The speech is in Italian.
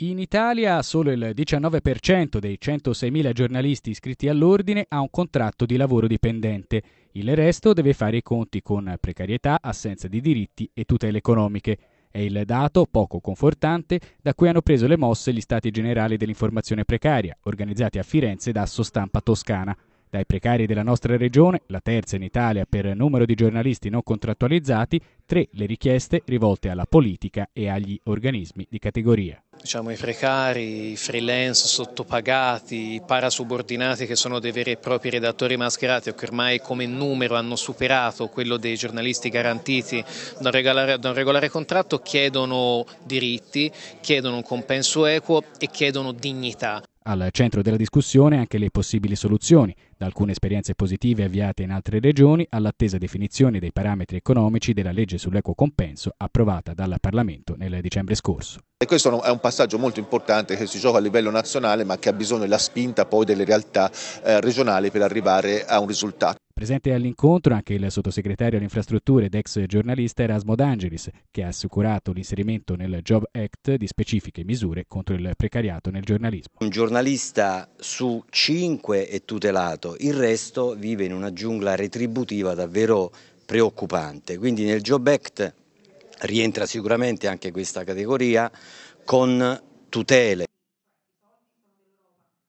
In Italia solo il 19% dei 106.000 giornalisti iscritti all'ordine ha un contratto di lavoro dipendente, il resto deve fare i conti con precarietà, assenza di diritti e tutele economiche. È il dato poco confortante da cui hanno preso le mosse gli stati generali dell'informazione precaria, organizzati a Firenze da Assostampa Toscana. Dai precari della nostra regione, la terza in Italia per numero di giornalisti non contrattualizzati, tre le richieste rivolte alla politica e agli organismi di categoria diciamo, i precari, i freelance sottopagati, i parasubordinati che sono dei veri e propri redattori mascherati o che ormai come numero hanno superato quello dei giornalisti garantiti da un, regolare, da un regolare contratto, chiedono diritti, chiedono un compenso equo e chiedono dignità. Al centro della discussione anche le possibili soluzioni, da alcune esperienze positive avviate in altre regioni all'attesa definizione dei parametri economici della legge sull'equo compenso approvata dal Parlamento nel dicembre scorso. E questo è un passaggio molto importante che si gioca a livello nazionale ma che ha bisogno della spinta poi delle realtà eh, regionali per arrivare a un risultato. Presente all'incontro anche il sottosegretario alle infrastrutture ed ex giornalista Erasmo D'Angelis, che ha assicurato l'inserimento nel Job Act di specifiche misure contro il precariato nel giornalismo. Un giornalista su cinque è tutelato, il resto vive in una giungla retributiva davvero preoccupante. Quindi nel Job Act rientra sicuramente anche questa categoria con tutele.